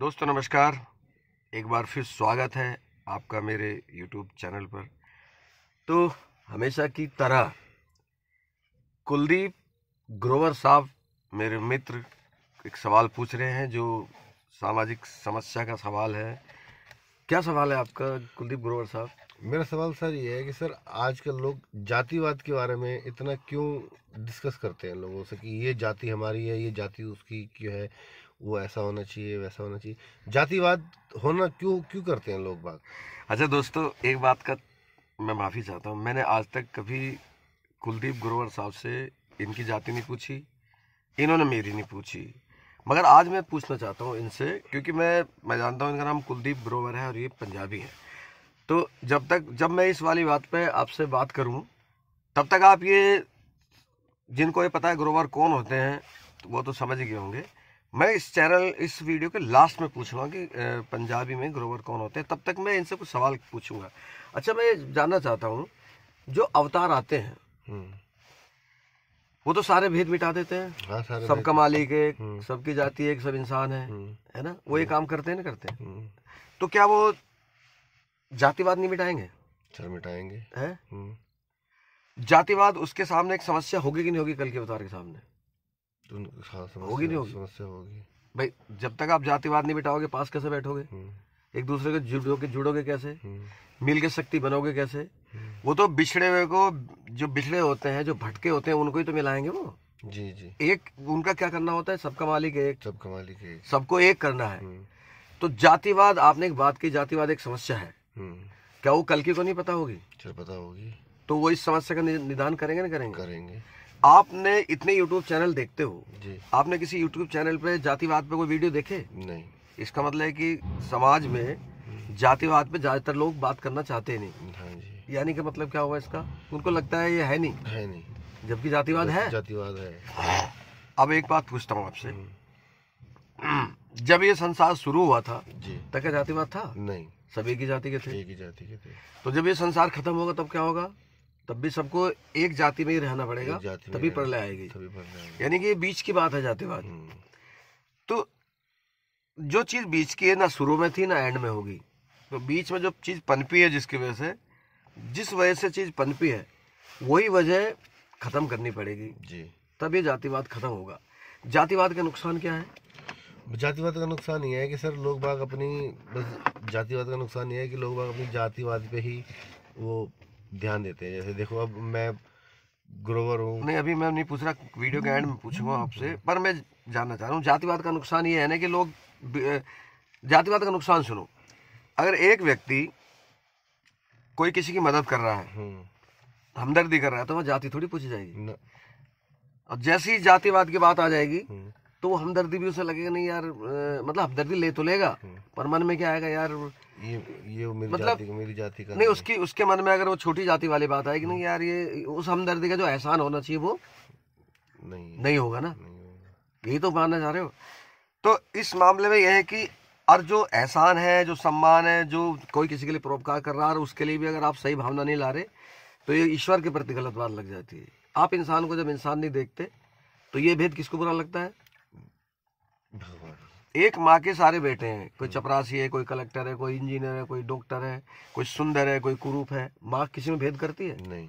दोस्तों नमस्कार एक बार फिर स्वागत है आपका मेरे यूट्यूब चैनल पर तो हमेशा की तरह कुलदीप ग्रोवर साहब मेरे मित्र एक सवाल पूछ रहे हैं जो सामाजिक समस्या का सवाल है क्या सवाल है आपका कुलदीप ग्रोवर साहब मेरा सवाल सर ये है कि सर आजकल लोग जातिवाद के बारे में इतना क्यों डिस्कस करते हैं लोगों से कि ये जाति हमारी है ये जाति उसकी क्यों है वो ऐसा होना चाहिए वैसा होना चाहिए जातिवाद होना क्यों क्यों करते हैं लोग बात अच्छा दोस्तों एक बात का मैं माफ़ी चाहता हूँ मैंने आज तक कभी कुलदीप गुरोवर साहब से इनकी जाति नहीं पूछी इन्होंने मेरी नहीं पूछी मगर आज मैं पूछना चाहता हूँ इनसे क्योंकि मैं मैं जानता हूँ इनका नाम कुलदीप ग्रोवर है और ये पंजाबी है तो जब तक जब मैं इस वाली बात पे आपसे बात करूँ तब तक आप ये जिनको ये पता है ग्रोवर कौन होते हैं तो वो तो समझ गए होंगे मैं इस चैनल इस वीडियो के लास्ट में पूछूंगा कि पंजाबी में ग्रोवर कौन होते हैं तब तक मैं इनसे कुछ सवाल पूछूंगा अच्छा मैं जानना चाहता हूँ जो अवतार आते हैं हम्म। वो तो सारे भेद मिटा देते हैं हाँ, सबका मालिक एक हम्म। सबकी जाति एक सब इंसान है हम्म। है ना वो ये काम करते हैं ना करते हैं तो क्या वो जातिवाद नहीं मिटाएंगे सर मिटाएंगे है जातिवाद उसके सामने एक समस्या होगी कि नहीं होगी कल के अवतार के सामने होगी नहीं होगी समस्या होगी भाई जब तक आप जातिवाद नहीं मिटाओगे पास कैसे बैठोगे हम्म। एक दूसरे के जुड़ोगे जुड़ोगे कैसे हम्म। मिल के शक्ति बनोगे कैसे हम्म। वो तो बिछड़े हुए को जो बिछड़े होते हैं जो भटके होते हैं उनको ही तो मिलाएंगे वो जी जी एक उनका क्या करना होता है सबका मालिक एक सबका मालिक एक सबको एक करना है तो जातिवाद आपने एक बात की जातिवाद एक समस्या है क्या वो कल की को नहीं पता होगी चल पता होगी तो वो इस समस्या का निदान करेंगे ना करेंगे करेंगे आपने इतने यूट्यूब चैनल देखते हो जी आपने किसी यूट्यूब चैनल पे जातिवाद पे कोई वीडियो देखे नहीं इसका मतलब है कि समाज में जातिवाद पे ज्यादातर लोग बात करना चाहते नहीं हाँ यानी का मतलब क्या हुआ इसका उनको लगता है ये है नहीं है नहीं जबकि जातिवाद है जातिवाद है अब एक बात पूछता हूँ आपसे हम्म। जब ये संसार शुरू हुआ था तब क्या जातिवाद था नहीं सभी की जाति के थे की जाति के थे तो जब ये संसार खत्म होगा तब क्या होगा तब भी सबको एक जाति में ही रहना पड़ेगा तभी प्रलय आएगी यानी कि बीच की बात है जातिवाद हम्म। तो जो चीज बीच की है ना शुरू में थी ना एंड में होगी तो बीच में जो चीज पनपी है जिसकी वजह से जिस वजह से चीज पनपी है वही वजह खत्म करनी पड़ेगी जी तब ये जातिवाद खत्म होगा जातिवाद का नुकसान क्या है जातिवाद का नुकसान ये है कि सर लोग बाग अपनी बस जातिवाद का नुकसान ये है कि लोग बाग अपनी जातिवाद पे ही वो ध्यान देते हैं जैसे देखो अब मैं ग्रोवर हूँ नहीं अभी मैं नहीं पूछ रहा वीडियो के एंड में पूछूंगा आपसे पर मैं जानना चाह रहा हूँ जातिवाद का नुकसान ये है ना कि लोग जातिवाद का नुकसान सुनो अगर एक व्यक्ति कोई किसी की मदद कर रहा है हम्म। हमदर्दी कर रहा है तो वह जाति थोड़ी पूछी जाएगी और जैसी जातिवाद की बात आ जाएगी हम्म। तो हमदर्दी भी उसे लगेगा नहीं यार मतलब हमदर्दी ले तो लेगा पर मन में क्या आएगा यार ये ये मेरी मतलब जाती, मेरी जाति का नहीं उसकी उसके मन में अगर वो छोटी जाति वाली बात आएगी नहीं यार ये उस हमदर्दी का जो एहसान होना चाहिए वो नहीं नहीं होगा ना यही तो मानना चाह रहे हो तो इस मामले में यह है कि और जो एहसान है जो सम्मान है जो कोई किसी के लिए परोपकार कर रहा है उसके लिए भी अगर आप सही भावना नहीं ला रहे तो ये ईश्वर के प्रति गलत बात लग जाती है आप इंसान को जब इंसान नहीं देखते तो ये भेद किसको बुरा लगता है एक माँ के सारे बेटे हैं कोई चपरासी है कोई कलेक्टर है कोई इंजीनियर है कोई डॉक्टर है कोई सुंदर है कोई कुरूप है माँ किसी में भेद करती है नहीं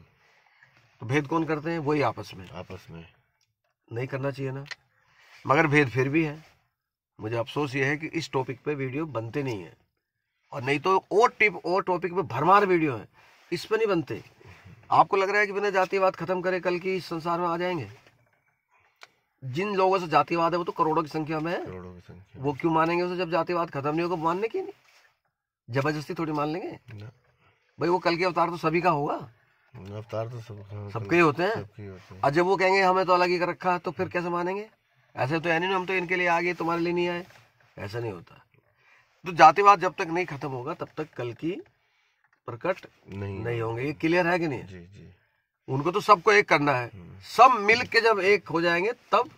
तो भेद कौन करते हैं वही आपस में आपस में नहीं करना चाहिए ना मगर भेद फिर भी है मुझे अफसोस ये है कि इस टॉपिक पे वीडियो बनते नहीं है और नहीं तो और टिप और टॉपिक पे भरमार वीडियो है इस पर नहीं बनते आपको लग रहा है कि बिना जातिवाद खत्म करे कल की इस संसार में आ जाएंगे जिन लोगों से जातिवाद है वो तो करोड़ों की संख्या में है करोड़ों की संख्या वो क्यों मानेंगे उसे जब जातिवाद खत्म नहीं होगा मानने की नहीं जबरदस्ती थोड़ी मान लेंगे भाई वो कल के अवतार तो सभी का होगा अवतार तो हाँ, सबके सब ही होते हैं और जब वो कहेंगे हमें तो अलग ही कर रखा है तो फिर कैसे मानेंगे ऐसे तो यानी हम तो इनके लिए आ गए तुम्हारे लिए नहीं आए ऐसा नहीं होता तो जातिवाद जब तक नहीं खत्म होगा तब तक कल की प्रकट नहीं नहीं होंगे ये क्लियर है कि नहीं जी जी उनको तो सबको एक करना है हम्म। सब मिल के जब एक हो जाएंगे तब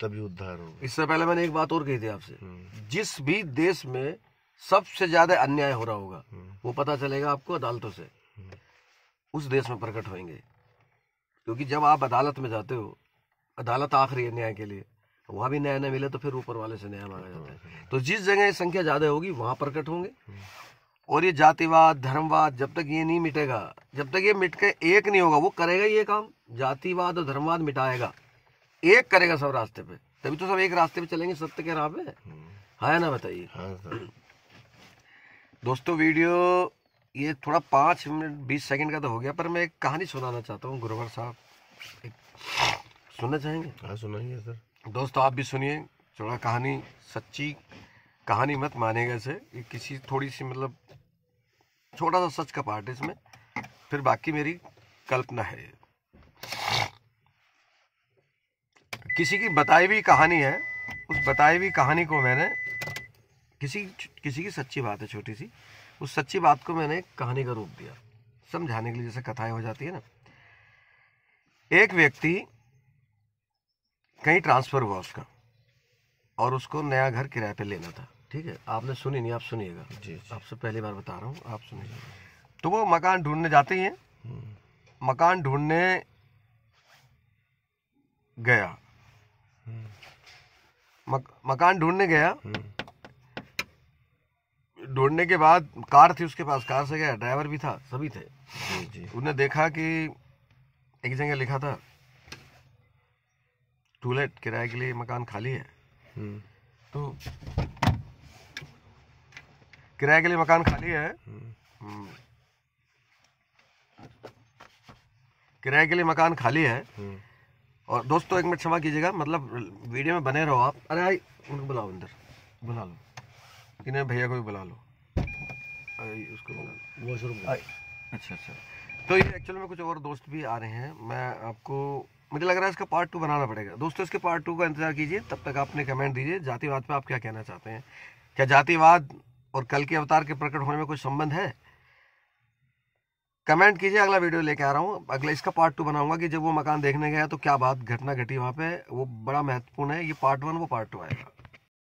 तभी उद्धार हो इससे पहले मैंने एक बात और कही थी आपसे हम्म। जिस भी देश में सबसे ज्यादा अन्याय हो रहा होगा हम्म। वो पता चलेगा आपको अदालतों से उस देश में प्रकट होंगे क्योंकि जब आप अदालत में जाते हो अदालत आखिरी है न्याय के लिए वहां भी न्याय न मिले तो फिर ऊपर वाले से न्याय मांगा जाता है तो जिस जगह संख्या ज़्यादा होगी वहां प्रकट होंगे और ये जातिवाद धर्मवाद जब तक ये नहीं मिटेगा जब तक ये मिट के एक नहीं होगा वो करेगा ये काम जातिवाद और धर्मवाद मिटाएगा एक करेगा सब रास्ते पे तभी तो सब एक रास्ते पे चलेंगे सत्य के राह पे है ना बताइए हाँ, हाँ। दोस्तों वीडियो ये थोड़ा पाँच मिनट बीस सेकंड का तो हो गया पर मैं एक कहानी सुनाना चाहता हूँ गुरुवर साहब सुनना चाहेंगे हाँ सुनाइए सर दोस्तों आप भी सुनिए थोड़ा कहानी सच्ची कहानी मत मानेगा इसे ये किसी थोड़ी सी मतलब छोटा सा सच का पार्ट है इसमें फिर बाकी मेरी कल्पना है किसी की बताई हुई कहानी है उस बताई हुई कहानी को मैंने किसी किसी की सच्ची बात है छोटी सी उस सच्ची बात को मैंने कहानी का रूप दिया समझाने के लिए जैसे कथाएं हो जाती है ना एक व्यक्ति कहीं ट्रांसफ़र हुआ उसका और उसको नया घर किराए पे लेना था ठीक है आपने सुनी नहीं आप सुनिएगा जी आपसे पहली बार बता रहा हूँ आप सुनिएगा हम्म। तो वो मकान ढूंढने जाते हैं हम्म। मकान ढूंढने गया हम्म। मक, मकान ढूंढने गया ढूंढने के बाद कार थी उसके पास कार से गया ड्राइवर भी था सभी थे उन्हें देखा कि एक जगह लिखा था टूलेट किराए के लिए मकान खाली है तो किराए के लिए मकान खाली है हम्म। हम्म। किराए के लिए मकान खाली है हम्म। और दोस्तों एक मिनट क्षमा कीजिएगा मतलब वीडियो में बने रहो आप अरे आई उनको बुलाओ अंदर बुला लो इन्हें भैया को भी बुला लो उसको बुला लो वॉशरूम अच्छा अच्छा तो ये एक्चुअल में कुछ और दोस्त भी आ रहे हैं मैं आपको मुझे लग रहा है इसका पार्ट टू बनाना पड़ेगा दोस्तों इसके पार्ट टू का इंतजार कीजिए तब तक आपने कमेंट दीजिए जातिवाद पे आप क्या कहना चाहते हैं क्या जातिवाद और कल के अवतार के प्रकट होने में कोई संबंध है कमेंट कीजिए अगला वीडियो लेके आ रहा हूँ अगला इसका पार्ट टू बनाऊंगा कि जब वो मकान देखने गया तो क्या बात घटना घटी वहाँ पे वो बड़ा महत्वपूर्ण है ये पार्ट वन वो पार्ट टू आएगा